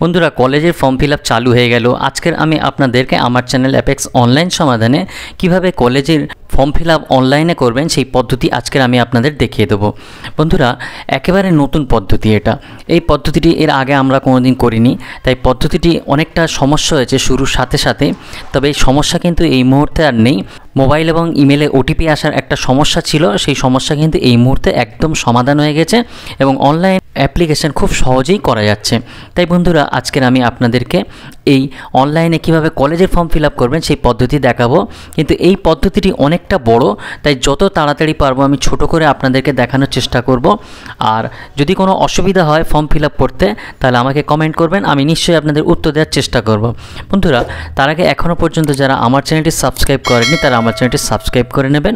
বন্ধুরা কলেজের form feel চালু হয়ে গেল আজকের আমি আপনাদেরকে আমার চ্যানেল অ্যাপেক্স অনলাইন সমাধানে কিভাবে কলেজের ফর্ম ফিল অনলাইনে করবেন সেই পদ্ধতি আজকের আমি আপনাদের দেখিয়ে দেবো বন্ধুরা একেবারে নতুন পদ্ধতি এটা এই পদ্ধতিটি এর আগে আমরা কোনো দিন করিনি তাই পদ্ধতিটি অনেকটা সমস্যা হয়েছে শুরুর সাথে সাথে তবে এই সমস্যা কিন্তু এই মুহূর্তে আর নেই মোবাইল এবং ইমেলে ওটিপি আসার একটা সমস্যা ছিল সেই সমস্যা কিন্তু এই মুহূর্তে একদম সমাধান হয়ে গেছে এবং অনলাইন অ্যাপ্লিকেশান খুব সহজেই করা যাচ্ছে তাই বন্ধুরা আজকের আমি আপনাদেরকে এই অনলাইনে কিভাবে কলেজের ফর্ম ফিল আপ করবেন সেই পদ্ধতি দেখাবো কিন্তু এই পদ্ধতিটি অনেকটা বড় তাই যত তাড়াতাড়ি পারবো আমি ছোট করে আপনাদেরকে দেখানোর চেষ্টা করব আর যদি কোনো অসুবিধা হয় ফর্ম ফিল আপ করতে তাহলে আমাকে কমেন্ট করবেন আমি নিশ্চয়ই আপনাদের উত্তর দেওয়ার চেষ্টা করব বন্ধুরা তার আগে এখনও পর্যন্ত যারা আমার চ্যানেলটি সাবস্ক্রাইব করেনি তারা আমার চ্যানেলটি সাবস্ক্রাইব করে নেবেন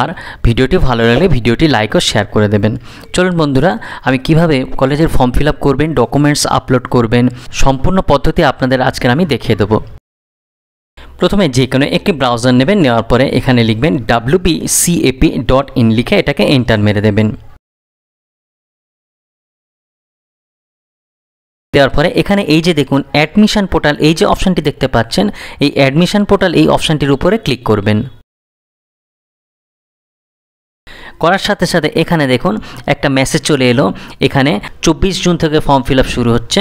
আর ভিডিওটি ভালো লাগলে ভিডিওটি লাইক ও শেয়ার করে দেবেন চলুন বন্ধুরা আমি কিভাবে কলেজের ফর্ম ফিল করবেন ডকুমেন্টস আপলোড করবেন সম্পূর্ণ পদ্ধতি আপনাদের আজকের আমি দেখিয়ে দেবো প্রথমে যে কোনো একটি ব্রাউজার নেবেন নেওয়ার পরে এখানে লিখবেন ডাব্লিউবিসিএপি ডট ইন লিখে এটাকে এন্টার মেরে দেবেন দেওয়ার পরে এখানে এই যে দেখুন অ্যাডমিশান পোর্টাল এই যে অপশানটি দেখতে পাচ্ছেন এই অ্যাডমিশান পোর্টাল এই অপশানটির উপরে ক্লিক করবেন করার সাথে সাথে এখানে দেখুন একটা মেসেজ চলে এলো এখানে চব্বিশ জুন থেকে ফর্ম ফিল শুরু হচ্ছে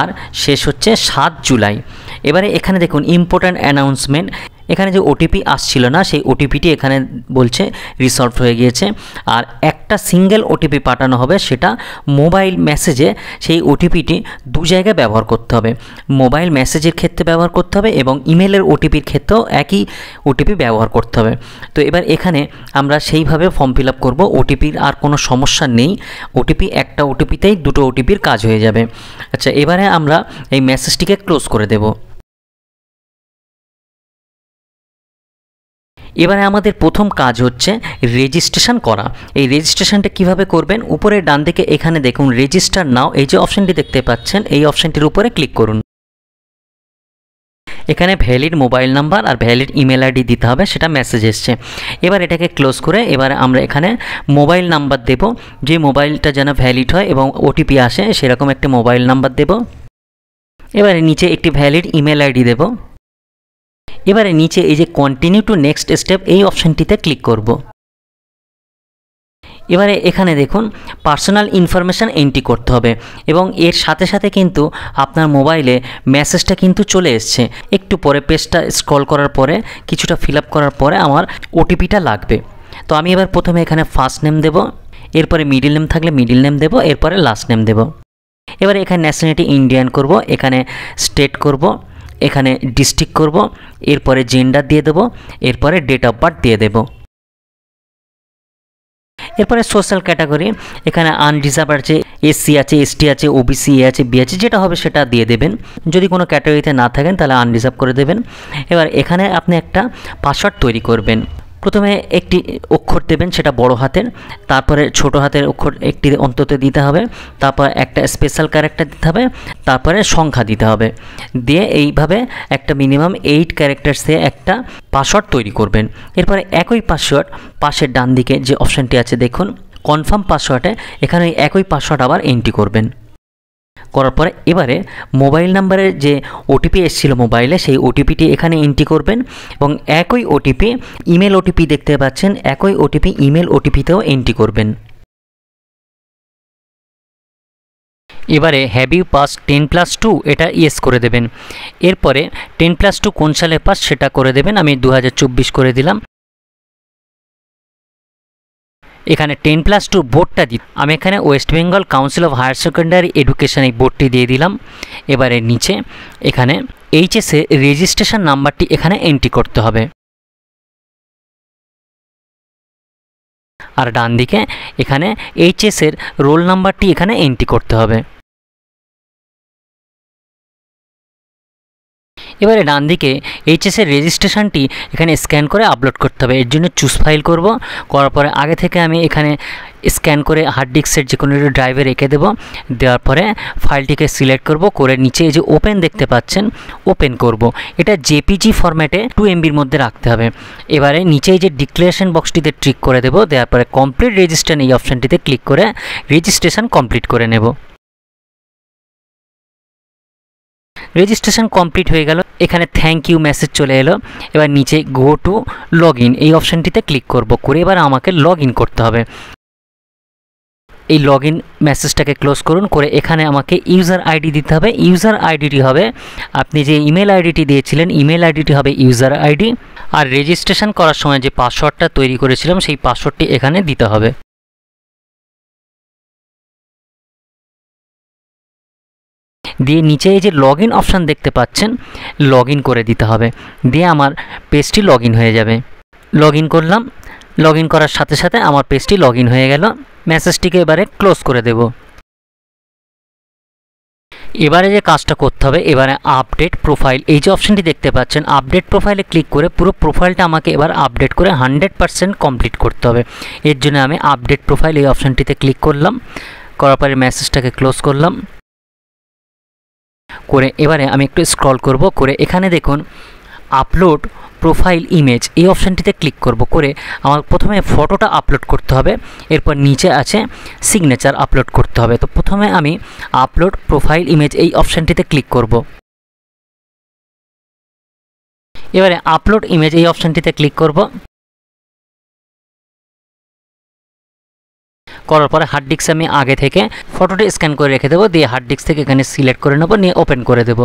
আর শেষ হচ্ছে সাত জুলাই এবারে এখানে দেখুন ইম্পর্ট্যান্ট অ্যানাউন্সমেন্ট এখানে যে ওটিপি আসছিল না সেই ওটিপিটি এখানে বলছে রিসলভ হয়ে গিয়েছে আর একটা সিঙ্গেল ওটিপি পাঠানো হবে সেটা মোবাইল মেসেজে সেই ওটিপিটি দু জায়গায় ব্যবহার করতে হবে মোবাইল মেসেজের ক্ষেত্রে ব্যবহার করতে হবে এবং ইমেলের ওটিপির ক্ষেত্রেও একই ওটিপি ব্যবহার করতে হবে তো এবার এখানে আমরা সেইভাবে ফর্ম ফিল আপ করবো ওটিপির আর কোনো সমস্যা নেই ওটিপি একটা ওটিপিতেই দুটো ওটিপির কাজ হয়ে যাবে আচ্ছা এবারে আমরা এই মেসেজটিকে ক্লোজ করে দেবো এবারে আমাদের প্রথম কাজ হচ্ছে রেজিস্ট্রেশন করা এই রেজিস্ট্রেশনটা কিভাবে করবেন উপরে ডান দিকে এখানে দেখুন রেজিস্টার নাও এই যে অপশানটি দেখতে পাচ্ছেন এই অপশানটির উপরে ক্লিক করুন এখানে ভ্যালিড মোবাইল নাম্বার আর ভ্যালিড ইমেল আইডি দিতে হবে সেটা মেসেজ এসছে এবার এটাকে ক্লোজ করে এবার আমরা এখানে মোবাইল নাম্বার দেব যে মোবাইলটা যেন ভ্যালিড হয় এবং ওটিপি আসে সেরকম একটি মোবাইল নাম্বার দেব এবারে নিচে একটি ভ্যালিড ইমেল আইডি দেবো এবারে নিচে এই যে কন্টিনিউ টু নেক্সট স্টেপ এই অপশানটিতে ক্লিক করব এবারে এখানে দেখুন পার্সোনাল ইনফরমেশান এন্ট্রি করতে হবে এবং এর সাথে সাথে কিন্তু আপনার মোবাইলে মেসেজটা কিন্তু চলে এসছে একটু পরে পেজটা স্ক্রল করার পরে কিছুটা ফিল করার পরে আমার ওটিপিটা লাগবে তো আমি এবার প্রথমে এখানে ফার্স্ট নেম দেব এরপরে মিডিল নেম থাকলে মিডিল নেম দেব এরপরে লাস্ট নেম দেব এবারে এখানে ন্যাশনালিটি ইন্ডিয়ান করব এখানে স্টেট করব এখানে ডিস্ট্রিক্ট করব এরপরে জেন্ডার দিয়ে দেব এরপরে ডেট অফ বার্থ দিয়ে দেব এরপরে সোশ্যাল ক্যাটাগরি এখানে আনরিজার্ভ আছে এসসি আছে এসটি আছে ওবিসি এ আছে বি আছে যেটা হবে সেটা দিয়ে দেবেন যদি কোনো ক্যাটাগরিতে না থাকেন তাহলে আনরিজার্ভ করে দেবেন এবার এখানে আপনি একটা পাসওয়ার্ড তৈরি করবেন প্রথমে একটি অক্ষর দেবেন সেটা বড় হাতের তারপরে ছোট হাতের অক্ষর একটি অন্তত দিতে হবে তারপর একটা স্পেশাল ক্যারেক্টার দিতে হবে তারপরে সংখ্যা দিতে হবে দিয়ে এইভাবে একটা মিনিমাম এইট ক্যারেক্টার্সে একটা পাসওয়ার্ড তৈরি করবেন এরপরে একই পাসওয়ার্ড পাশের ডান দিকে যে অপশানটি আছে দেখুন কনফার্ম পাসওয়ার্ডে এখানে একই পাসওয়ার্ড আবার এন্ট্রি করবেন করার পরে এবারে মোবাইল নাম্বারের যে ওটিপি এসেছিলো মোবাইলে সেই ওটিপিটি এখানে এন্ট্রি করবেন এবং একই ওটিপি ইমেল ওটিপি দেখতে পাচ্ছেন একই ওটিপি ইমেল ওটিপিতেও এন্ট্রি করবেন এবারে have you pass ten plus two এটা ইয়েস করে দেবেন এরপরে টেন প্লাস টু কোন সালে পাস সেটা করে দেবেন আমি দু করে দিলাম এখানে টেন প্লাস টু বোর্ডটা দিই আমি এখানে West Bengal council of higher secondary education এই বোর্ডটি দিয়ে দিলাম এবারে নিচে এখানে এইচএসে রেজিস্ট্রেশন নাম্বারটি এখানে এন্ট্রি করতে হবে আর ডান দিকে এখানে এইচএসের রোল নাম্বারটি এখানে এন্ট্রি করতে হবে এবারে ডান দিকে এইচএসের রেজিস্ট্রেশনটি এখানে স্ক্যান করে আপলোড করতে হবে এর জন্য চুজ ফাইল করব করার পরে আগে থেকে আমি এখানে স্ক্যান করে হার্ড ডিস্কের যে কোনো ড্রাইভে রেখে দেব দেওয়ার পরে ফাইলটিকে সিলেক্ট করব করে নিচে যে ওপেন দেখতে পাচ্ছেন ওপেন করব এটা জেপিজি ফরম্যাটে টু এমবির মধ্যে রাখতে হবে এবারে নিচে যে ডিক্লারেশন বক্সটিতে ট্রিক করে দেব দেওয়ার পরে কমপ্লিট রেজিস্ট্রেশন এই অপশানটিতে ক্লিক করে রেজিস্ট্রেশন কমপ্লিট করে নেব রেজিস্ট্রেশন কমপ্লিট হয়ে গেল এখানে থ্যাংক ইউ মেসেজ চলে এলো এবার নিচে গো টু লগ এই অপশানটিতে ক্লিক করব করে এবার আমাকে লগ করতে হবে এই লগ ইন মেসেজটাকে ক্লোজ করুন করে এখানে আমাকে ইউজার আইডি দিতে হবে ইউজার আইডিটি হবে আপনি যে ইমেল আইডিটি দিয়েছিলেন ইমেল আইডিটি হবে ইউজার আইডি আর রেজিস্ট্রেশন করার সময় যে পাসওয়ার্ডটা তৈরি করেছিলাম সেই পাসওয়ার্ডটি এখানে দিতে হবে দিয়ে নিচে এই যে লগ ইন অপশান দেখতে পাচ্ছেন লগ করে দিতে হবে দিয়ে আমার পেজটি লগ হয়ে যাবে লগ করলাম লগ করার সাথে সাথে আমার পেজটি লগ হয়ে গেল মেসেজটিকে এবারে ক্লোজ করে দেব এবারে যে কাজটা করতে হবে এবারে আপডেট প্রোফাইল এই যে অপশানটি দেখতে পাচ্ছেন আপডেট প্রোফাইলে ক্লিক করে পুরো প্রোফাইলটা আমাকে এবার আপডেট করে হান্ড্রেড পারসেন্ট কমপ্লিট করতে হবে এর জন্য আমি আপডেট প্রোফাইল এই অপশানটিতে ক্লিক করলাম করার পরে মেসেজটাকে ক্লোজ করলাম করে এবারে আমি একটু স্ক্রল করব করে এখানে দেখুন আপলোড প্রোফাইল ইমেজ এই অপশানটিতে ক্লিক করব করে আমার প্রথমে ফটোটা আপলোড করতে হবে এরপর নিচে আছে সিগনেচার আপলোড করতে হবে তো প্রথমে আমি আপলোড প্রোফাইল ইমেজ এই অপশানটিতে ক্লিক করব এবারে আপলোড ইমেজ এই অপশানটিতে ক্লিক করব করার পরে হার্ড ডিস্ক আমি আগে থেকে ফটোটি স্ক্যান করে রেখে দেবো দিয়ে হার্ড ডিস্ক থেকে এখানে সিলেক্ট করে নেবো নিয়ে ওপেন করে দেবো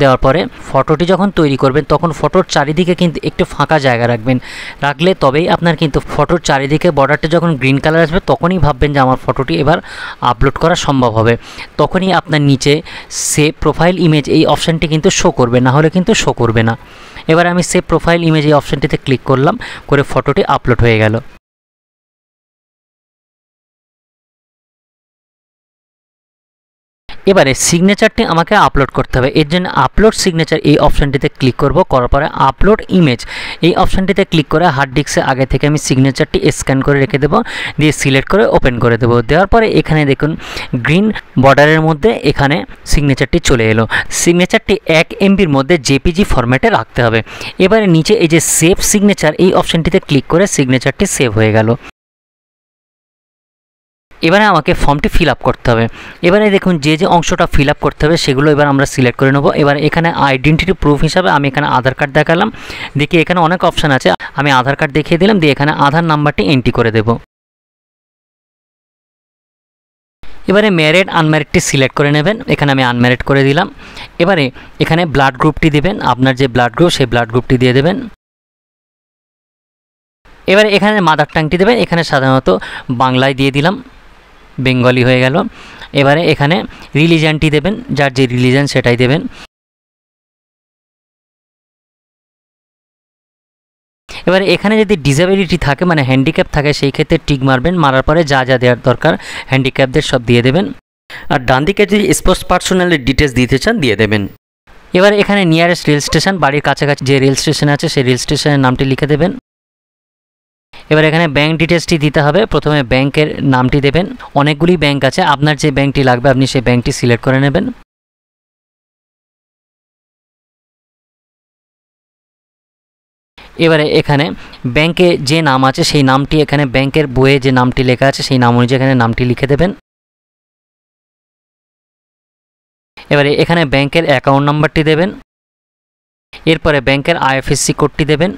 দেওয়ার পরে ফটোটি যখন তৈরি করবেন তখন ফটোর চারিদিকে কিন্তু একটু ফাঁকা জায়গা রাখবেন রাখলে তবেই আপনার কিন্তু ফটোর চারিদিকে বর্ডারটা যখন গ্রিন কালার আসবে তখনই ভাববেন যে আমার ফটোটি এবার আপলোড করা সম্ভব হবে তখনই আপনার নিচে সেভ প্রোফাইল ইমেজ এই অপশানটি কিন্তু শো করবে না হলে কিন্তু শো করবে না এবার আমি সেভ প্রোফাইল ইমেজ এই অপশানটিতে ক্লিক করলাম করে ফটোটি আপলোড হয়ে গেল এবারে সিগনেচারটি আমাকে আপলোড করতে হবে এর জন্য আপলোড সিগনেচার এই অপশানটিতে ক্লিক করব করার পরে আপলোড ইমেজ এই অপশানটিতে ক্লিক করে হার্ড ডিস্কে আগে থেকে আমি সিগনেচারটি স্ক্যান করে রেখে দেবো দিয়ে সিলেক্ট করে ওপেন করে দেবো দেওয়ার পরে এখানে দেখুন গ্রিন বর্ডারের মধ্যে এখানে সিগনেচারটি চলে এলো সিগনেচারটি এক এমবির মধ্যে জেপিজি ফরম্যাটে রাখতে হবে এবারে নিচে এই যে সেভ সিগনেচার এই অপশানটিতে ক্লিক করে সিগনেচারটি সেভ হয়ে গেল এবারে আমাকে ফর্মটি ফিল আপ করতে হবে এবারে দেখুন যে যে অংশটা ফিল আপ করতে হবে সেগুলো এবার আমরা সিলেক্ট করে নেব এবার এখানে আইডেন্টিটি প্রুফ হিসাবে আমি এখানে আধার কার্ড দেখালাম দেখি এখানে অনেক অপশান আছে আমি আধার কার্ড দেখিয়ে দিলাম দিয়ে এখানে আধার নাম্বারটি এন্ট্রি করে দেবো এবারে ম্যারেড আনম্যারিডটি সিলেক্ট করে নেবেন এখানে আমি আনম্যারিড করে দিলাম এবারে এখানে ব্লাড গ্রুপটি দেবেন আপনার যে ব্লাড গ্রুপ সেই ব্লাড গ্রুপটি দিয়ে দেবেন এবারে এখানে মাদার টাংটি দেবেন এখানে সাধারণত বাংলায় দিয়ে দিলাম বেঙ্গলি হয়ে গেল এবারে এখানে রিলিজানটি দেবেন যার যে রিলিজান সেটাই দেবেন এবারে এখানে যদি ডিসেবিলিটি থাকে মানে হ্যান্ডিক্যাপ থাকে সেই ক্ষেত্রে টিক মারবেন মারার পরে যা যা দেওয়ার দরকার হ্যান্ডিক্যাপদের সব দিয়ে দেবেন আর ডান দিকে যদি স্পোর্টস পার্সোনালের ডিটেলস দিতে চান দিয়ে দেবেন এবার এখানে নিয়ারেস্ট রেল স্টেশন বাড়ির কাছাকাছি যে রেল স্টেশন আছে সেই রেল স্টেশনের নামটি লিখে দেবেন এবার এখানে ব্যাঙ্ক ডিটেলসটি দিতে হবে প্রথমে ব্যাংকের নামটি দেবেন অনেকগুলি ব্যাংক আছে আপনার যে ব্যাংকটি লাগবে আপনি সেই ব্যাংকটি সিলেক্ট করে নেবেন এবারে এখানে ব্যাংকে যে নাম আছে সেই নামটি এখানে ব্যাংকের বইয়ে যে নামটি লেখা আছে সেই নাম অনুযায়ী এখানে নামটি লিখে দেবেন এবারে এখানে ব্যাংকের অ্যাকাউন্ট নাম্বারটি দেবেন এরপরে ব্যাংকের আইএফএসসি কোডটি দেবেন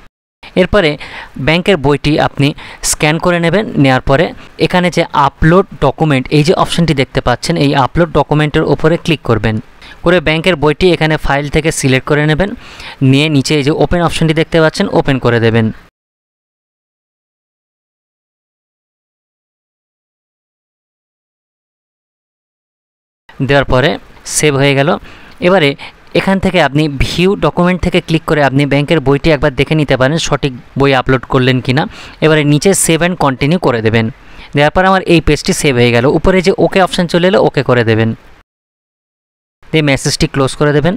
এরপরে ব্যাংকের বইটি আপনি স্ক্যান করে নেবেন নেওয়ার পরে এখানে যে আপলোড ডকুমেন্ট এই যে অপশনটি দেখতে পাচ্ছেন এই আপলোড ডকুমেন্টের ওপরে ক্লিক করবেন করে ব্যাংকের বইটি এখানে ফাইল থেকে সিলেক্ট করে নেবেন নিয়ে নিচে এই যে ওপেন অপশনটি দেখতে পাচ্ছেন ওপেন করে দেবেন দেওয়ার পরে সেভ হয়ে গেল এবারে এখান থেকে আপনি ভিউ ডকুমেন্ট থেকে ক্লিক করে আপনি ব্যাংকের বইটি একবার দেখে নিতে পারেন সঠিক বই আপলোড করলেন কিনা এবারে নিচে সেভ অ্যান্ড কন্টিনিউ করে দেবেন দেওয়ার পর আমার এই পেজটি সেভ হয়ে গেল উপরে যে ওকে অপশান চলে এলো ওকে করে দেবেন দিয়ে মেসেজটি ক্লোজ করে দেবেন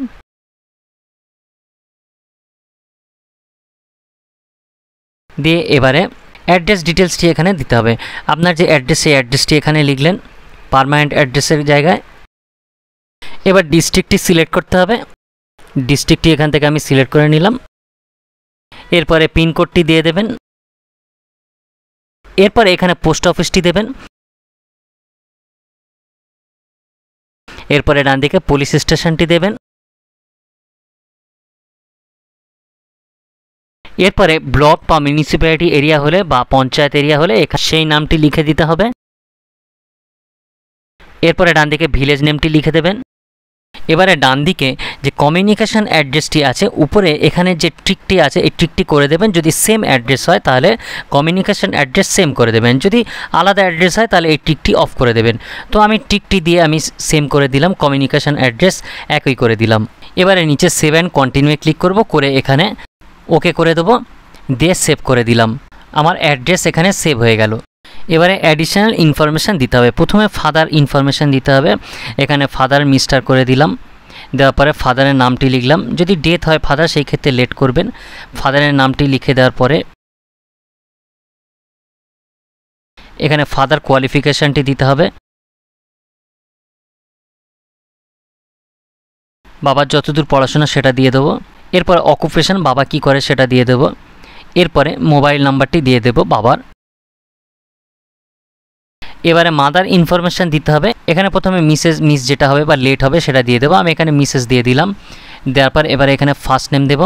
দিয়ে এবারে অ্যাড্রেস ডিটেলসটি এখানে দিতে হবে আপনার যে অ্যাড্রেস সেই অ্যাড্রেসটি এখানে লিখলেন পারমানেন্ট অ্যাড্রেসের জায়গায় এবার ডিস্ট্রিক্টটি সিলেক্ট করতে হবে ডিস্ট্রিক্টটি এখান থেকে আমি সিলেক্ট করে নিলাম এরপরে পিনকোডটি দিয়ে দেবেন এরপর এখানে পোস্ট অফিসটি দেবেন এরপরে ডান দিকে পুলিশ স্টেশনটি দেবেন এরপরে ব্লক বা মিউনিসিপ্যালিটি এরিয়া হলে বা পঞ্চায়েত এরিয়া হলে সেই নামটি লিখে দিতে হবে এরপরে ডান দিকে ভিলেজ নেমটি লিখে দেবেন এবারে ডান দিকে যে কমিউনিকেশান অ্যাড্রেসটি আছে উপরে এখানে যে ট্রিকটি আছে এই ট্রিকটি করে দেবেন যদি সেম অ্যাড্রেস হয় তাহলে কমিউনিকেশান অ্যাড্রেস সেম করে দেবেন যদি আলাদা অ্যাড্রেস হয় তাহলে এই ট্রিকটি অফ করে দেবেন তো আমি ট্রিকটি দিয়ে আমি সেম করে দিলাম কমিউনিকেশান অ্যাড্রেস একই করে দিলাম এবারে নিচে সেভ অ্যান্ড কন্টিনিউয়ে ক্লিক করব করে এখানে ওকে করে দেবো দিয়ে সেভ করে দিলাম আমার অ্যাড্রেস এখানে সেভ হয়ে গেল এবারে অ্যাডিশনাল ইনফরমেশান দিতে হবে প্রথমে ফাদার ইনফরমেশান দিতে হবে এখানে ফাদার মিস্টার করে দিলাম দেওয়ার পরে ফাদারের নামটি লিখলাম যদি ডেথ হয় ফাদার সেই ক্ষেত্রে লেট করবেন ফাদারের নামটি লিখে দেওয়ার পরে এখানে ফাদার কোয়ালিফিকেশানটি দিতে হবে বাবার যতদূর পড়াশোনা সেটা দিয়ে দেবো এরপর অকুপেশান বাবা কি করে সেটা দিয়ে দেবো এরপরে মোবাইল নাম্বারটি দিয়ে দেবো বাবার এবারে মাদার ইনফরমেশান দিতে হবে এখানে প্রথমে মিসেস মিস যেটা হবে বা লেট হবে সেটা দিয়ে দেবো আমি এখানে মিসেস দিয়ে দিলাম দেওয়ার পর এবারে এখানে ফার্স্ট নেম দেব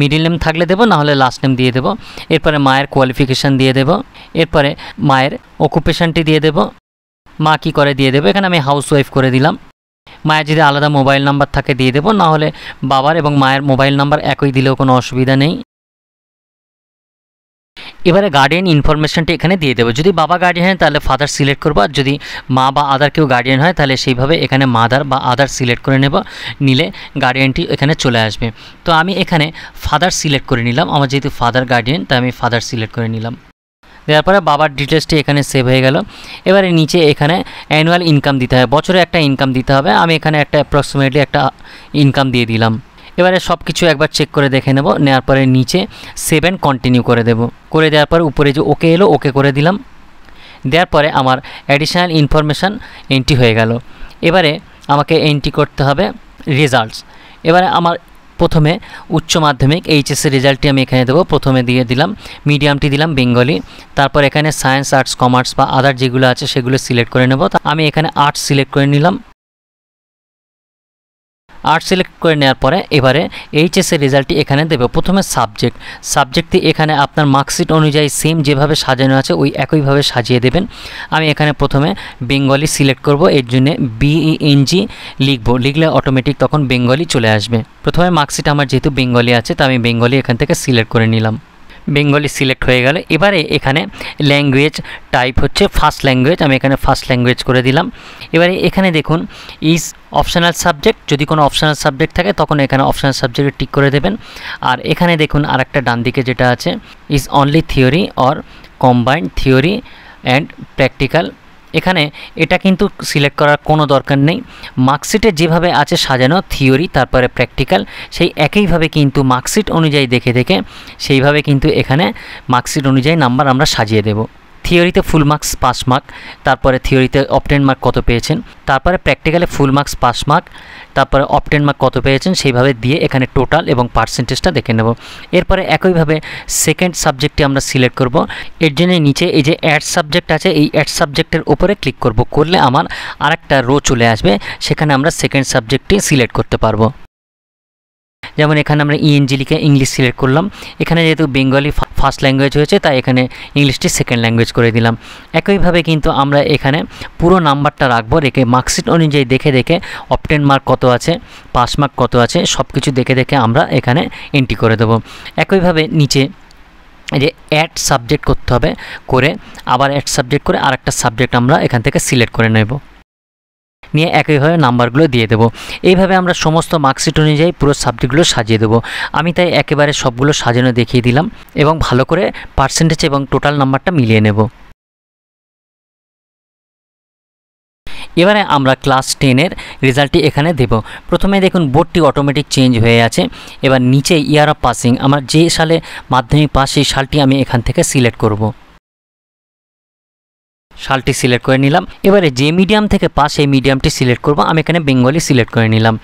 মিডিল নেম থাকলে দেবো নাহলে লাস্ট নেম দিয়ে দেবো এরপরে মায়ের কোয়ালিফিকেশান দিয়ে দেবো এরপরে মায়ের অকুপেশানটি দিয়ে দেবো মা কী করে দিয়ে দেবো এখানে আমি হাউস ওয়াইফ করে দিলাম মায়ের যদি আলাদা মোবাইল নাম্বার থাকে দিয়ে দেবো নাহলে বাবার এবং মায়ের মোবাইল নাম্বার একই দিলেও কোনো অসুবিধা নেই এবারে গার্ডিয়ান ইনফরমেশনটি এখানে দিয়ে দেবো যদি বাবা গার্ডিয়ান হয় তাহলে ফাদার সিলেক্ট করবো আর যদি মা বা আদার কেউ গার্ডিয়ান হয় তাহলে সেইভাবে এখানে মাদার বা আদার সিলেক্ট করে নেব নিলে গার্ডিয়ানটি এখানে চলে আসবে তো আমি এখানে ফাদার সিলেক্ট করে নিলাম আমার যেহেতু ফাদার গার্ডিয়ান তাই আমি ফাদার সিলেক্ট করে নিলাম দেওয়ার পরে বাবার ডিটেলসটি এখানে সেভ হয়ে গেল এবারে নিচে এখানে অ্যানুয়াল ইনকাম দিতে হবে বছরে একটা ইনকাম দিতে হবে আমি এখানে একটা অ্যাপ্রক্সিমেটলি একটা ইনকাম দিয়ে দিলাম এবারে সব কিছু একবার চেক করে দেখে নেব নেওয়ার পরে নিচে সেভ অ্যান্ড কন্টিনিউ করে দেব করে দেওয়ার পর উপরে যে ওকে এলো ওকে করে দিলাম দেওয়ার পরে আমার অ্যাডিশনাল ইনফরমেশান এন্ট্রি হয়ে গেল এবারে আমাকে এন্ট্রি করতে হবে রেজাল্টস এবারে আমার প্রথমে উচ্চ মাধ্যমিক এইচএসের রেজাল্টটি আমি এখানে দেবো প্রথমে দিয়ে দিলাম মিডিয়ামটি দিলাম বেঙ্গলি তারপর এখানে সায়েন্স আর্টস কমার্স বা আদার যেগুলো আছে সেগুলো সিলেক্ট করে নেব আমি এখানে আর্টস সিলেক্ট করে নিলাম আর্ট সিলেক্ট করে নেওয়ার পরে এবারে এইচএসের রেজাল্টটি এখানে দেবে প্রথমে সাবজেক্ট সাবজেক্টটি এখানে আপনার মার্কশিট অনুযায়ী সেম যেভাবে সাজানো আছে ওই একইভাবে সাজিয়ে দেবেন আমি এখানে প্রথমে বেঙ্গলি সিলেক্ট করব এর জন্যে বিইএনজি e লিখব লিখলে অটোমেটিক তখন বেঙ্গলি চলে আসবে প্রথমে মার্কশিট আমার যেহেতু বেঙ্গলি আছে তা আমি বেঙ্গলি এখান থেকে সিলেক্ট করে নিলাম বেঙ্গলি সিলেক্ট হয়ে গেল এবারে এখানে ল্যাঙ্গুয়েজ টাইপ হচ্ছে ফার্স্ট ল্যাঙ্গুয়েজ আমি এখানে ফার্স্ট ল্যাঙ্গুয়েজ করে দিলাম এবারে এখানে দেখুন ইজ অপশনাল সাবজেক্ট যদি কোনো অপশনাল সাবজেক্ট থাকে তখন এখানে অপশনাল সাবজেক্টে টিক করে দেবেন আর এখানে দেখুন আর একটা ডান দিকে যেটা আছে is only theory or combined theory and practical এখানে এটা কিন্তু সিলেক্ট করার কোনো দরকার নেই মার্কশিটে যেভাবে আছে সাজানো থিওরি তারপরে প্র্যাকটিক্যাল সেই একইভাবে কিন্তু মার্কশিট অনুযায়ী দেখে দেখে সেইভাবে কিন্তু এখানে মার্কশিট অনুযায়ী নাম্বার আমরা সাজিয়ে দেবো থিওরিতে ফুল মার্কস পাস মার্ক তারপরে থিওরিতে অপটেন মার্ক কত পেয়েছেন তারপরে প্র্যাকটিক্যালে ফুল মার্কস পাস মার্ক তারপরে অপটেন মার্ক কত পেয়েছেন সেইভাবে দিয়ে এখানে টোটাল এবং পার্সেন্টেজটা দেখে নেব এরপরে একইভাবে সেকেন্ড সাবজেক্টটি আমরা সিলেক্ট করব এর জন্য নিচে এই যে অ্যাড সাবজেক্ট আছে এই অ্যাড সাবজেক্টের উপরে ক্লিক করব করলে আমার আরেকটা রো চলে আসবে সেখানে আমরা সেকেন্ড সাবজেক্টটি সিলেক্ট করতে পারবো যেমন এখানে আমরা ইএনজি লিখে ইংলিশ সিলেক্ট করলাম এখানে যেহেতু বেঙ্গলি ফার্স্ট ল্যাঙ্গুয়েজ হয়েছে তাই এখানে ইংলিশটি সেকেন্ড ল্যাঙ্গুয়েজ করে দিলাম একইভাবে কিন্তু আমরা এখানে পুরো নাম্বারটা রাখবো রেখে মার্কশিট অনুযায়ী দেখে দেখে অপটেন মার্ক কত আছে পাস মার্ক কত আছে সব কিছু দেখে দেখে আমরা এখানে এন্ট্রি করে দেবো একইভাবে নিচে যে অ্যাড সাবজেক্ট করতে হবে করে আবার অ্যাড সাবজেক্ট করে আর একটা সাবজেক্ট আমরা এখান থেকে সিলেক্ট করে নেব নিয়ে একইভাবে নাম্বারগুলো দিয়ে দেবো এইভাবে আমরা সমস্ত মার্কশিট অনুযায়ী পুরো সাবজেক্টগুলো সাজিয়ে দেবো আমি তাই একেবারে সবগুলো সাজানো দেখিয়ে দিলাম এবং ভালো করে পার্সেন্টেজ এবং টোটাল নাম্বারটা মিলিয়ে নেব এবারে আমরা ক্লাস টেনের রেজাল্টটি এখানে দেব প্রথমে দেখুন বোর্ডটি অটোমেটিক চেঞ্জ হয়ে আছে এবার নিচে ইয়ার অফ পাসিং আমার যে সালে মাধ্যমিক পাস সেই সালটি আমি এখান থেকে সিলেক্ট করব শালটি সিলেক্ট করে নিলাম এবারে যে মিডিয়াম থেকে পাস সেই মিডিয়ামটি সিলেক্ট করব আমি এখানে বেঙ্গলি সিলেক্ট করে নিলাম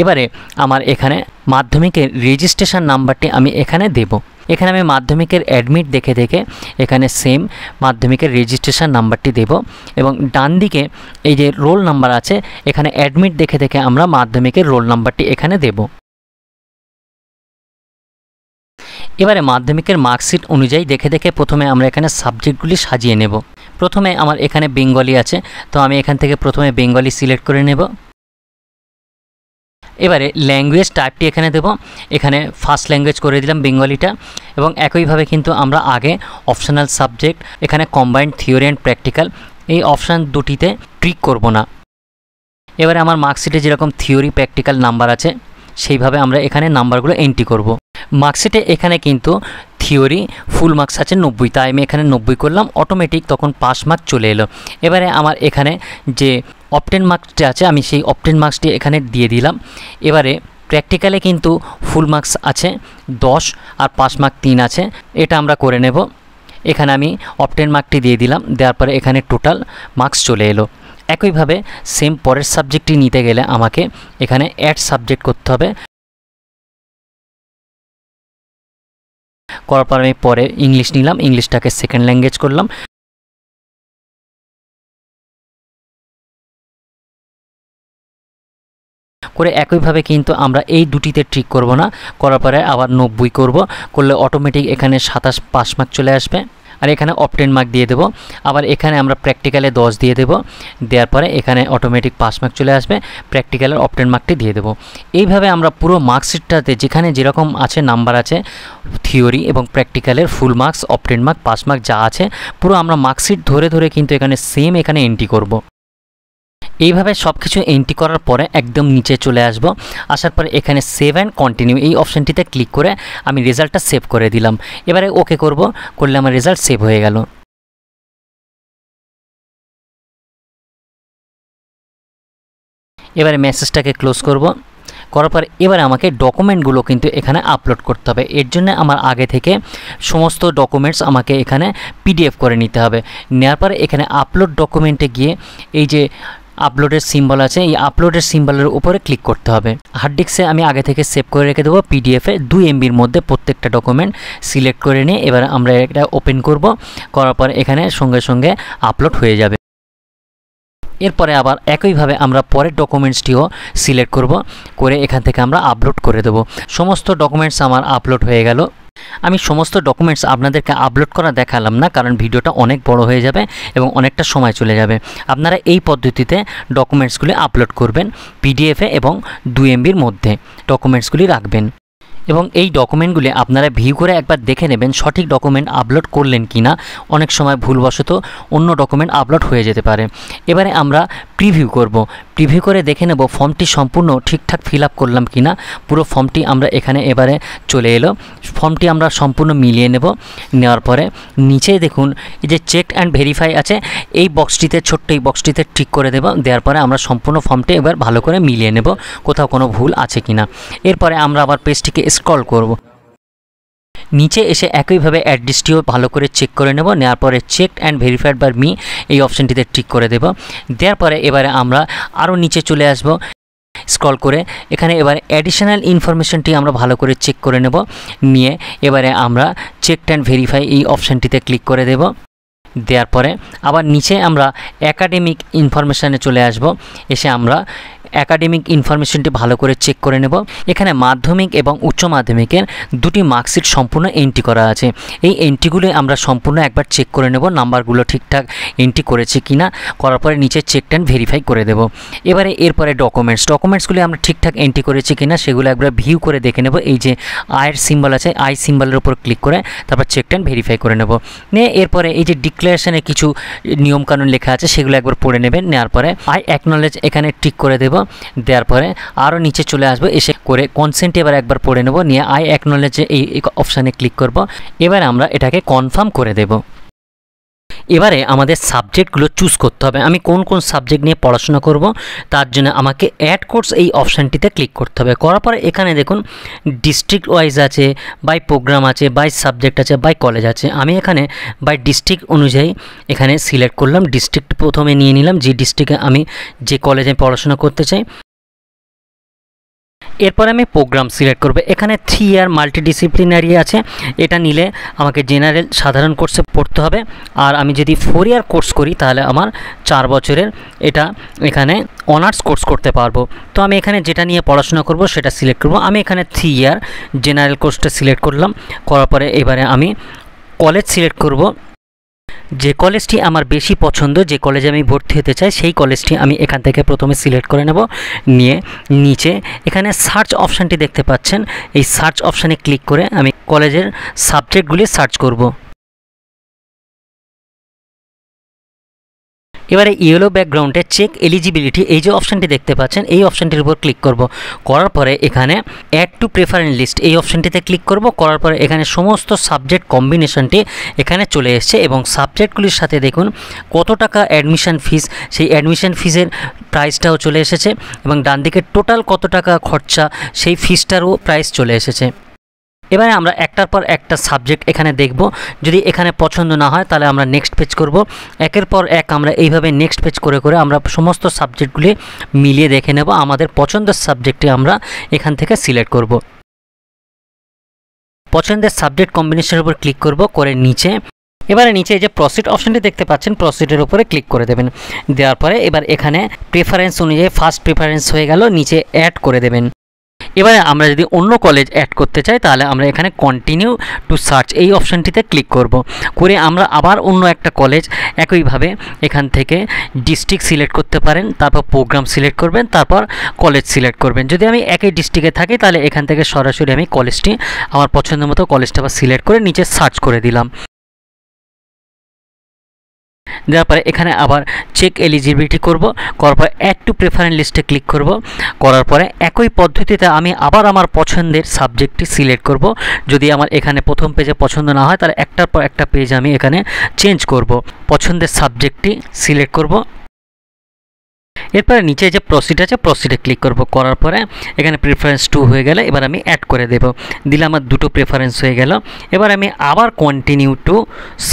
এবারে আমার এখানে মাধ্যমিকের রেজিস্ট্রেশন নাম্বারটি আমি এখানে দেব এখানে আমি মাধ্যমিকের অ্যাডমিট দেখে দেখে এখানে সেম মাধ্যমিকের রেজিস্ট্রেশন নাম্বারটি দেব এবং ডান দিকে এই যে রোল নাম্বার আছে এখানে অ্যাডমিট দেখে দেখে আমরা মাধ্যমিকের রোল নাম্বারটি এখানে দেবো এবারে মাধ্যমিকের মার্কশিট অনুযায়ী দেখে দেখে প্রথমে আমরা এখানে সাবজেক্টগুলি সাজিয়ে নেব প্রথমে আমার এখানে বেঙ্গলি আছে তো আমি এখান থেকে প্রথমে বেঙ্গলি সিলেক্ট করে নেব এবারে ল্যাঙ্গুয়েজ টাইপটি এখানে দেব এখানে ফার্স্ট ল্যাঙ্গুয়েজ করে দিলাম বেঙ্গলিটা এবং একইভাবে কিন্তু আমরা আগে অপশনাল সাবজেক্ট এখানে কম্বাইন্ড থিওরি অ্যান্ড প্র্যাকটিক্যাল এই অপশান দুটিতে ট্রিক করব না এবারে আমার মার্কশিটে যেরকম থিওরি প্র্যাকটিক্যাল নাম্বার আছে সেইভাবে আমরা এখানে নাম্বারগুলো এন্ট্রি করব। মার্কশিটে এখানে কিন্তু থিওরি ফুল মার্কস আছে নব্বই তাই আমি এখানে নব্বই করলাম অটোমেটিক তখন পাস মার্ক চলে এলো এবারে আমার এখানে যে অপটেন মার্কসটি আছে আমি সেই অপটেন মার্কসটি এখানে দিয়ে দিলাম এবারে প্র্যাকটিক্যালে কিন্তু ফুল মার্কস আছে দশ আর পাঁচ মার্ক তিন আছে এটা আমরা করে নেব এখানে আমি অপটেন মার্কটি দিয়ে দিলাম দেওয়ার পরে এখানে টোটাল মার্কস চলে এলো একইভাবে সেম পরের সাবজেক্টটি নিতে গেলে আমাকে এখানে অ্যাড সাবজেক্ট করতে হবে করার পর আমি পরে ইংলিশ নিলাম ইংলিশটাকে সেকেন্ড ল্যাঙ্গুয়েজ করলাম করে একইভাবে কিন্তু আমরা এই দুটিতে ঠিক করব না করার পরে আবার নব্বই করব করলে অটোমেটিক এখানে সাতাশ পাঁচ মার্ক চলে আসবে আর এখানে অপটেন মার্ক দিয়ে দেবো আবার এখানে আমরা প্র্যাকটিক্যালে দশ দিয়ে দেবো দেওয়ার পরে এখানে অটোমেটিক পাস মার্ক চলে আসবে প্র্যাকটিক্যালের অপটেন মার্কটি দিয়ে দেবো এইভাবে আমরা পুরো মার্কশিটটাতে যেখানে যেরকম আছে নাম্বার আছে থিওরি এবং প্র্যাকটিক্যালের full marks obtain mark pass mark যা আছে পুরো আমরা মার্কশিট ধরে ধরে কিন্তু এখানে সেম এখানে এন্ট্রি করব এইভাবে সব কিছু এন্ট্রি করার পরে একদম নিচে চলে আসব আসার পরে এখানে সেভ অ্যান্ড কন্টিনিউ এই অপশানটিতে ক্লিক করে আমি রেজাল্টটা সেভ করে দিলাম এবারে ওকে করব করলে আমার রেজাল্ট সেভ হয়ে গেল এবারে মেসেজটাকে ক্লোজ করব করার পর এবারে আমাকে ডকুমেন্টগুলো কিন্তু এখানে আপলোড করতে হবে এর জন্য আমার আগে থেকে সমস্ত ডকুমেন্টস আমাকে এখানে পিডিএফ করে নিতে হবে নেওয়ার পরে এখানে আপলোড ডকুমেন্টে গিয়ে এই যে আপলোডের সিম্বল আছে এই আপলোডের সিম্বলের উপরে ক্লিক করতে হবে হার্ড ডিস্কে আমি আগে থেকে সেভ করে রেখে দেবো পিডিএফে দুই এমবির মধ্যে প্রত্যেকটা ডকুমেন্ট সিলেক্ট করে নিয়ে এবার আমরা এটা ওপেন করব করার পর এখানে সঙ্গে সঙ্গে আপলোড হয়ে যাবে এরপরে আবার একইভাবে আমরা পরের ডকুমেন্টসটিও সিলেক্ট করব করে এখান থেকে আমরা আপলোড করে দেব সমস্ত ডকুমেন্টস আমার আপলোড হয়ে গেল আমি সমস্ত ডকুমেন্টস আপনাদেরকে আপলোড করা দেখালাম না কারণ ভিডিওটা অনেক বড় হয়ে যাবে এবং অনেকটা সময় চলে যাবে আপনারা এই পদ্ধতিতে ডকুমেন্টসগুলি আপলোড করবেন পিডিএফে এবং দু এমবির মধ্যে ডকুমেন্টসগুলি রাখবেন এবং এই ডকুমেন্টগুলি আপনারা ভিউ করে একবার দেখে নেবেন সঠিক ডকুমেন্ট আপলোড করলেন কি না অনেক সময় ভুলবশত অন্য ডকুমেন্ট আপলোড হয়ে যেতে পারে এবারে আমরা প্রিভিউ করব প্রিভিউ করে দেখে নেব ফর্মটি সম্পূর্ণ ঠিকঠাক ফিল আপ করলাম কি না পুরো ফর্মটি আমরা এখানে এবারে চলে এলো ফর্মটি আমরা সম্পূর্ণ মিলিয়ে নেব নেওয়ার পরে নিচে দেখুন যে চেক অ্যান্ড ভেরিফাই আছে এই বক্সটিতে ছোট্ট এই বক্সটিতে ঠিক করে দেব দেওয়ার পরে আমরা সম্পূর্ণ ফর্মটি এবার ভালো করে মিলিয়ে নেব কোথাও কোনো ভুল আছে কি না এরপরে আমরা আবার পেজটিকে স্ক্রল করব নিচে এসে একইভাবে অ্যাড্রেসটিও ভালো করে চেক করে নেব নেওয়ার পরে check and verified by me এই অপশানটিতে টিক করে দেব দেওয়ার পরে এবারে আমরা আরও নিচে চলে আসব স্ক্রল করে এখানে এবার অ্যাডিশনাল ইনফরমেশনটি আমরা ভালো করে চেক করে নেব নিয়ে এবারে আমরা চেক অ্যান্ড ভেরিফাই এই অপশানটিতে ক্লিক করে দেব দেওয়ার পরে আবার নিচে আমরা একাডেমিক ইনফরমেশানে চলে আসব এসে আমরা অ্যাকাডেমিক ইনফরমেশনটি ভালো করে চেক করে নেব এখানে মাধ্যমিক এবং উচ্চ মাধ্যমিকের দুটি মার্কশিট সম্পূর্ণ এন্ট্রি করা আছে এই এন্ট্রিগুলি আমরা সম্পূর্ণ একবার চেক করে নেব নাম্বারগুলো ঠিকঠাক এন্ট্রি করেছে কি না করার পরে নিচে চেক টেন ভেরিফাই করে দেব এবারে এরপরে ডকুমেন্টস ডকুমেন্টসগুলি আমরা ঠিকঠাক এন্ট্রি করেছি কি না সেগুলো একবার ভিউ করে দেখে নেব এই যে আয়ের সিম্বল আছে আই সিম্বলের উপর ক্লিক করে তারপর চেক টেন ভেরিফাই করে নেব নিয়ে এরপরে এই যে ডিক্লারেশনে কিছু নিয়মকানুন লেখা আছে সেগুলো একবার পড়ে নেবেন নেওয়ার পরে আই অ্যাকনোলেজ এখানে টিক করে দেবো দেওয়ার পরে আরও নিচে চলে আসবো এসে করে কনসেন্ট এবার একবার পড়ে নেবো নিয়ে আই অ্যাকনোলেজে এই অপশানে ক্লিক করব এবার আমরা এটাকে কনফার্ম করে দেবো এবারে আমাদের সাবজেক্টগুলো চুজ করতে হবে আমি কোন কোন সাবজেক্ট নিয়ে পড়াশোনা করব তার জন্য আমাকে অ্যাড কোর্স এই অপশানটিতে ক্লিক করতে হবে করার পরে এখানে দেখুন ডিস্ট্রিক্ট ওয়াইজ আছে বাই প্রোগ্রাম আছে বাই সাবজেক্ট আছে বাই কলেজ আছে আমি এখানে বাই ডিস্ট্রিক্ট অনুযায়ী এখানে সিলেক্ট করলাম ডিস্ট্রিক্ট প্রথমে নিয়ে নিলাম যে ডিস্ট্রিক্টে আমি যে কলেজে পড়াশোনা করতে চাই এরপরে আমি প্রোগ্রাম সিলেক্ট করব এখানে থ্রি ইয়ার মাল্টিডিসিপ্লিনারি আছে এটা নিলে আমাকে জেনারেল সাধারণ কোর্সে পড়তে হবে আর আমি যদি ফোর ইয়ার কোর্স করি তাহলে আমার চার বছরের এটা এখানে অনার্স কোর্স করতে পারবো তো আমি এখানে যেটা নিয়ে পড়াশোনা করব সেটা সিলেক্ট করব আমি এখানে থ্রি ইয়ার জেনারেল কোর্সটা সিলেক্ট করলাম করার পরে এবারে আমি কলেজ সিলেক্ট করব যে কলেজটি আমার বেশি পছন্দ যে কলেজে আমি ভর্তি হতে চাই সেই কলেজটি আমি এখান থেকে প্রথমে সিলেক্ট করে নেব নিয়ে নিচে এখানে সার্চ অপশানটি দেখতে পাচ্ছেন এই সার্চ অপশানে ক্লিক করে আমি কলেজের সাবজেক্টগুলি সার্চ করব এবারে ইয়েলো ব্যাকগ্রাউন্ডে চেক এলিজিবিলিটি এই যে অপশানটি দেখতে পাচ্ছেন এই অপশানটির উপর ক্লিক করব করার পরে এখানে অ্যাড টু প্রেফারেন্স লিস্ট এই অপশানটিতে ক্লিক করব করার পরে এখানে সমস্ত সাবজেক্ট কম্বিনেশনটি এখানে চলে এসছে এবং সাবজেক্টগুলির সাথে দেখুন কত টাকা অ্যাডমিশন ফিস সেই অ্যাডমিশন ফিসের প্রাইসটাও চলে এসেছে এবং ডান দিকে টোটাল কত টাকা খরচা সেই ফিসটারও প্রাইস চলে এসেছে এবারে আমরা একটার পর একটা সাবজেক্ট এখানে দেখব যদি এখানে পছন্দ না হয় তাহলে আমরা নেক্সট পেজ করব একের পর এক আমরা এইভাবে নেক্সট পেজ করে করে আমরা সমস্ত সাবজেক্টগুলি মিলিয়ে দেখে নেব আমাদের পছন্দের সাবজেক্টটি আমরা এখান থেকে সিলেক্ট করব পছন্দের সাবজেক্ট কম্বিনেশনের উপর ক্লিক করব করে নিচে এবারে নিচে যে প্রসিড অপশনটি দেখতে পাচ্ছেন প্রসিডের উপরে ক্লিক করে দেবেন দেওয়ার পরে এবার এখানে প্রেফারেন্স অনুযায়ী ফার্স্ট প্রেফারেন্স হয়ে গেল নিচে অ্যাড করে দেবেন এবারে আমরা যদি অন্য কলেজ অ্যাড করতে চাই তাহলে আমরা এখানে কন্টিনিউ টু সার্চ এই অপশানটিতে ক্লিক করব করে আমরা আবার অন্য একটা কলেজ একইভাবে এখান থেকে ডিস্ট্রিক্ট সিলেক্ট করতে পারেন তারপর প্রোগ্রাম সিলেক্ট করবেন তারপর কলেজ সিলেক্ট করবেন যদি আমি একই ডিস্ট্রিক্টে থাকি তাহলে এখান থেকে সরাসরি আমি কলেজটি আমার পছন্দ মতো কলেজটা আবার সিলেক্ট করে নিচে সার্চ করে দিলাম দেওয়ার পরে এখানে আবার চেক এলিজিবিলিটি করব করার পরে অ্যাড টু প্রেফারেন্স লিস্টে ক্লিক করব করার পরে একই পদ্ধতিতে আমি আবার আমার পছন্দের সাবজেক্টটি সিলেক্ট করব যদি আমার এখানে প্রথম পেজে পছন্দ না হয় তাহলে একটার পর একটা পেজ আমি এখানে চেঞ্জ করব পছন্দের সাবজেক্টটি সিলেক্ট করব এরপরে নিচে যে প্রসিড আছে প্রসিডে ক্লিক করব করার পরে এখানে প্রেফারেন্স টু হয়ে গেলে এবার আমি অ্যাড করে দেব দিলে আমার দুটো প্রেফারেন্স হয়ে গেল এবার আমি আবার কন্টিনিউ টু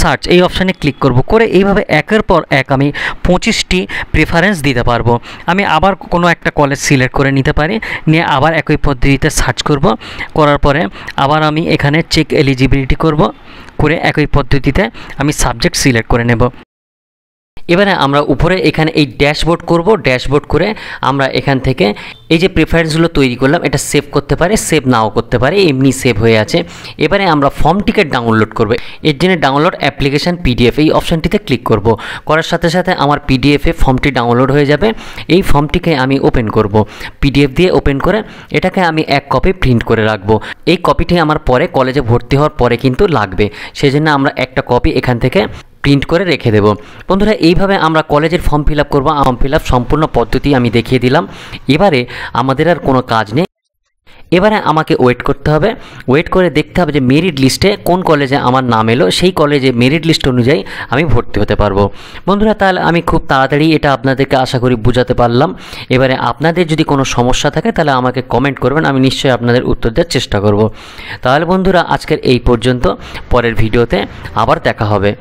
সার্চ এই অপশানে ক্লিক করব করে এইভাবে একের পর এক আমি পঁচিশটি প্রেফারেন্স দিতে পারবো আমি আবার কোনো একটা কলেজ সিলেক্ট করে নিতে পারি নিয়ে আবার একই পদ্ধতিতে সার্চ করব করার পরে আবার আমি এখানে চেক এলিজিবিলিটি করব করে একই পদ্ধতিতে আমি সাবজেক্ট সিলেক্ট করে নেব এবারে আমরা উপরে এখানে এই ড্যাশবোর্ড করব ড্যাশবোর্ড করে আমরা এখান থেকে এই যে প্রেফারেন্সগুলো তৈরি করলাম এটা সেভ করতে পারে সেভ নাও করতে পারে এমনি সেভ হয়ে আছে এবারে আমরা ফর্মটিকে ডাউনলোড করব এর জন্য ডাউনলোড অ্যাপ্লিকেশান পিডিএফ এই অপশানটিতে ক্লিক করব করার সাথে সাথে আমার পিডিএফে ফর্মটি ডাউনলোড হয়ে যাবে এই ফর্মটিকে আমি ওপেন করব পিডিএফ দিয়ে ওপেন করে এটাকে আমি এক কপি প্রিন্ট করে রাখবো এই কপিটি আমার পরে কলেজে ভর্তি হওয়ার পরে কিন্তু লাগবে সেজন্য আমরা একটা কপি এখান থেকে প্রিন্ট করে রেখে দেব বন্ধুরা এইভাবে আমরা কলেজের ফর্ম ফিল আপ করবো ফর্ম ফিল আপ সম্পূর্ণ পদ্ধতি আমি দেখিয়ে দিলাম এবারে আমাদের আর কোনো কাজ নেই এবারে আমাকে ওয়েট করতে হবে ওয়েট করে দেখতে হবে যে মেরিট লিস্টে কোন কলেজে আমার নাম এলো সেই কলেজে মেরিট লিস্ট অনুযায়ী আমি ভর্তি হতে পারবো বন্ধুরা তাহলে আমি খুব তাড়াতাড়ি এটা আপনাদেরকে আশা করি বোঝাতে পারলাম এবারে আপনাদের যদি কোনো সমস্যা থাকে তাহলে আমাকে কমেন্ট করবেন আমি নিশ্চয়ই আপনাদের উত্তর দেওয়ার চেষ্টা করব তাহলে বন্ধুরা আজকের এই পর্যন্ত পরের ভিডিওতে আবার দেখা হবে